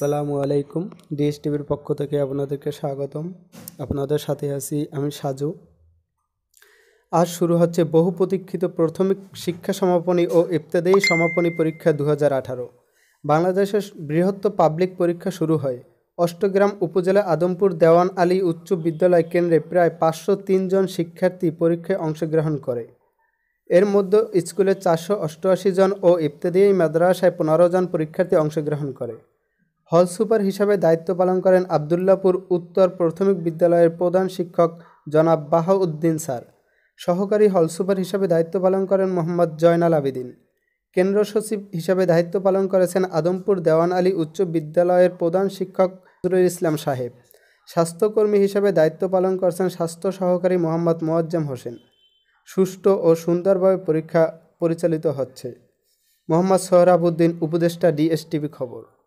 আসসালামু আলাইকুম ডিএস টিভির পক্ষ থেকে আপনাদেরকে স্বাগতম আপনাদের সাথে আছি আমি সাজু আজ শুরু হচ্ছে বহু প্রতীক্ষিত প্রাথমিক শিক্ষা সমাপনী ও ইফতেদায়ী সমাপনী পরীক্ষা দু হাজার বাংলাদেশের বৃহত্ত পাবলিক পরীক্ষা শুরু হয় অষ্টগ্রাম উপজেলা আদমপুর দেওয়ান আলী উচ্চ বিদ্যালয় কেন্দ্রে প্রায় পাঁচশো জন শিক্ষার্থী পরীক্ষায় অংশগ্রহণ করে এর মধ্যে স্কুলে চারশো জন ও ইফতেদায়ী মাদ্রাসায় পনেরো জন পরীক্ষার্থী অংশগ্রহণ করে হল সুপার হিসাবে দায়িত্ব পালন করেন আবদুল্লাপুর উত্তর প্রাথমিক বিদ্যালয়ের প্রধান শিক্ষক জনাব বাহাউদ্দিন স্যার সহকারী হল সুপার হিসাবে দায়িত্ব পালন করেন মোহাম্মদ জয়নাল আবেদিন কেন্দ্র সচিব হিসাবে দায়িত্ব পালন করেছেন আদমপুর দেওয়ান আলী উচ্চ বিদ্যালয়ের প্রধান শিক্ষক নজরুল ইসলাম সাহেব স্বাস্থ্যকর্মী হিসাবে দায়িত্ব পালন করছেন স্বাস্থ্য সহকারী মোহাম্মদ মোয়াজ্জাম হোসেন সুষ্ঠু ও সুন্দরভাবে পরীক্ষা পরিচালিত হচ্ছে মোহাম্মদ সোহরাবুদ্দিন উপদেষ্টা ডিএসটিভি খবর